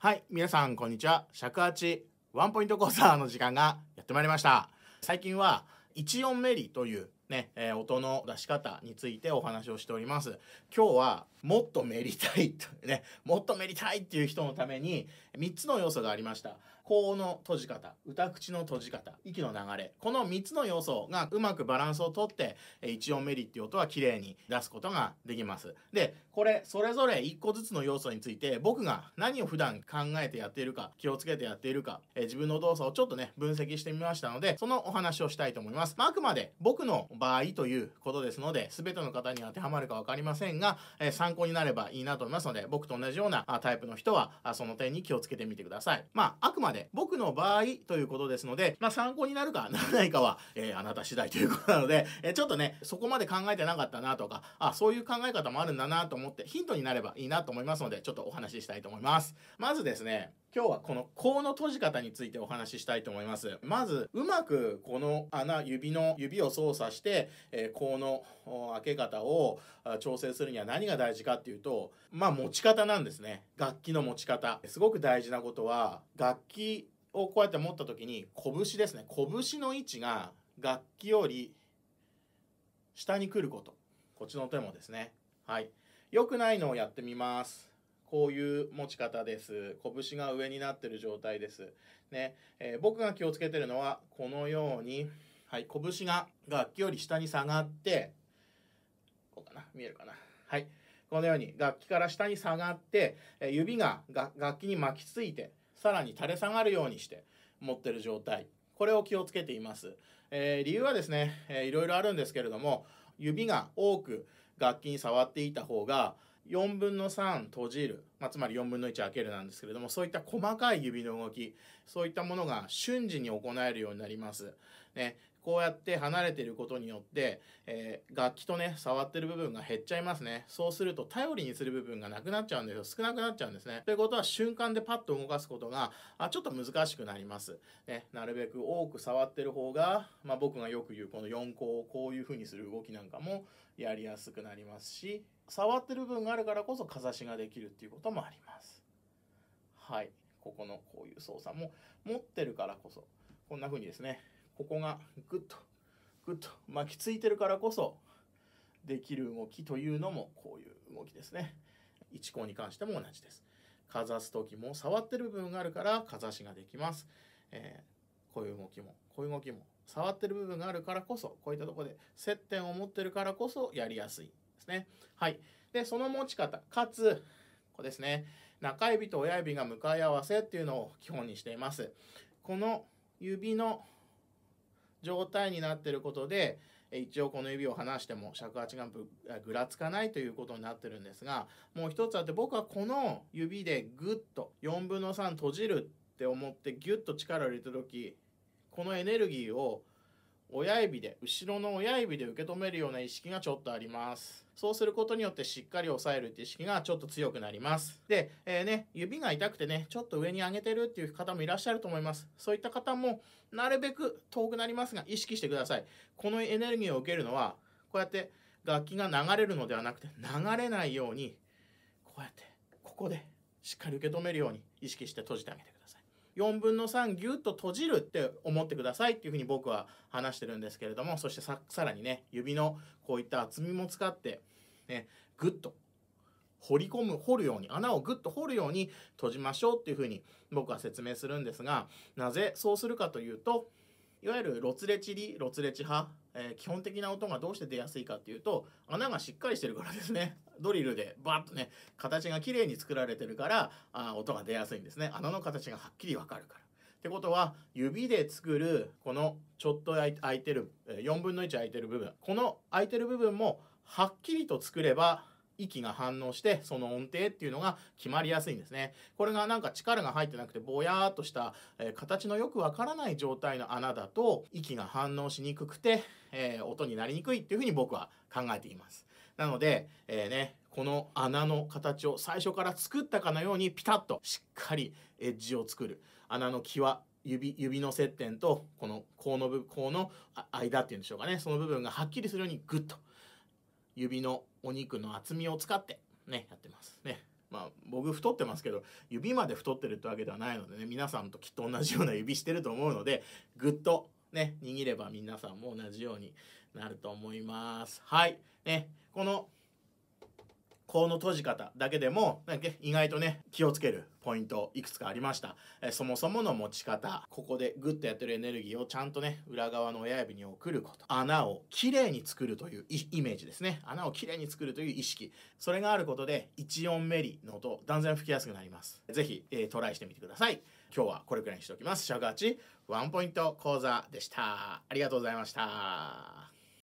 はい皆さんこんにちは尺八ワンポイント講座の時間がやってまいりました最近は一音メリというね、えー、音の出し方についてお話をしております。今日はもっとめりたいと、ね、もっとめりたいっていう人のために3つの要素がありました。高音の閉じ方、歌口の閉じ方、息の流れ。この3つの要素がうまくバランスをとって、一音メリっていう音は綺麗に出すことができます。で、これ、それぞれ1個ずつの要素について、僕が何を普段考えてやっているか、気をつけてやっているか、自分の動作をちょっとね、分析してみましたので、そのお話をしたいと思います。まあ、あくまで僕の場合ということですので、全ての方に当てはまるか分かりませんが、え参考になればいいなと思いますので、僕と同じようなあタイプの人は、あ、その点に気をつけてみてください。まあ、あくまで僕の場合ということですので、まあ、参考になるかならないかは、えー、あなた次第ということなので、えちょっとね、そこまで考えてなかったなとか、あ、そういう考え方もあるんだなと思って、ヒントになればいいなと思いますので、ちょっとお話ししたいと思います。まずですね、今日はこの甲の閉じ方についてお話ししたいと思います。まず、うまくこの穴、指の、指を操作して、えー、甲の開け方を調整するには何が大事かっていうと、まあ持ち方なんですね。楽器の持ち方。すごく大事なことは、楽器をこうやって持った時に、拳ですね。拳の位置が楽器より下に来ること。こっちの手もですね。はい。良くないのをやってみます。こういう持ち方です。拳が上になってる状態です。ね、えー、僕が気をつけてるのは、このように、はい、拳が楽器より下に下がって、こうかな、見えるかな。はい。このように楽器から下に下がって、え指が楽器に巻きついて、さらに垂れ下がるようにして持ってる状態。これを気をつけています。えー、理由はですね、えー、いろいろあるんですけれども、指が多く楽器に触っていた方が、4分の3閉じる、まあ、つまり4分の1開けるなんですけれどもそういった細かい指の動きそういったものが瞬時に行えるようになります。ね、こうやって離れてることによって、えー、楽器とね触ってる部分が減っちゃいますねそうすると頼りにする部分がなくなっちゃうんですよ少なくなっちゃうんですねということは瞬間でパッと動かすことがあちょっと難しくなります、ね、なるべく多く触ってる方が、まあ、僕がよく言うこの4項をこういう風にする動きなんかもやりやすくなりますし触ってる部分があるからこそかざしができるっていうこともあります。はい。ここのこういう操作も持ってるからこそ、こんな風にですね、ここがグッと、グッと巻きついてるからこそ、できる動きというのもこういう動きですね。1項に関しても同じです。かざす時も触ってる部分があるからかざしができます。えー、こういう動きも、こういう動きも、触ってる部分があるからこそ、こういったとこで接点を持ってるからこそやりやすいね。はい。で、その持ち方、かつ、こうですね。中指と親指が向かい合わせっていうのを基本にしています。この指の状態になってることで、一応この指を離しても尺八がぐらつかないということになってるんですが、もう一つあって僕はこの指でぐっと4分の3閉じるって思ってギュッと力を入れた時、このエネルギーを親指で後ろの親指で受け止めるような意識がちょっとありますそうすることによってしっかり押さえるって意識がちょっと強くなりますで、えー、ね指が痛くてねちょっと上に上げてるっていう方もいらっしゃると思いますそういった方もなるべく遠くなりますが意識してくださいこのエネルギーを受けるのはこうやって楽器が流れるのではなくて流れないようにこうやってここでしっかり受け止めるように意識して閉じてあげてください4分の3ギュッと閉じるって思ってくださいっていうふうに僕は話してるんですけれどもそしてさらにね指のこういった厚みも使ってねグッと掘り込む掘るように穴をグッと掘るように閉じましょうっていうふうに僕は説明するんですがなぜそうするかというといわゆるロツレチリロツレチ派、えー、基本的な音がどうして出やすいかっていうと穴がしっかりしてるからですね ドリルでバッとね形がきれいに作られてるからあ音が出やすいんですね穴の形がはっきりわかるから。ってことは指で作るこのちょっと空いてる4分の1空いてる部分この空いてる部分もはっきりと作れば息が反応してその音程っていうのが決まりやすいんですね。これがなんか力が入ってなくてぼやーっとした、えー、形のよくわからない状態の穴だと息が反応しにくくて、えー、音になりにくいっていうふうに僕は考えています。なので、えー、ね、この穴の形を最初から作ったかのようにピタッとしっかりエッジを作る。穴の際指指の接点とこの甲の部甲の間っていうんでしょうかねその部分がはっきりするようにグッと指のお肉の厚みを使ってねやってますねまあ僕太ってますけど指まで太ってるってわけではないのでね皆さんときっと同じような指してると思うのでぐっとね握れば皆さんも同じようになると思いますはいねこのこの閉じ方だけでも意外とね気をつけるポイントいくつかありましたえそもそもの持ち方ここでグッとやってるエネルギーをちゃんとね裏側の親指に送ること穴をきれいに作るというイメージですね穴をきれいに作るという意識それがあることで1音メリの音断然吹きやすくなります是非、えー、トライしてみてください今日はこれくらいにしておきます尺八ワンポイント講座でしたありがとうございました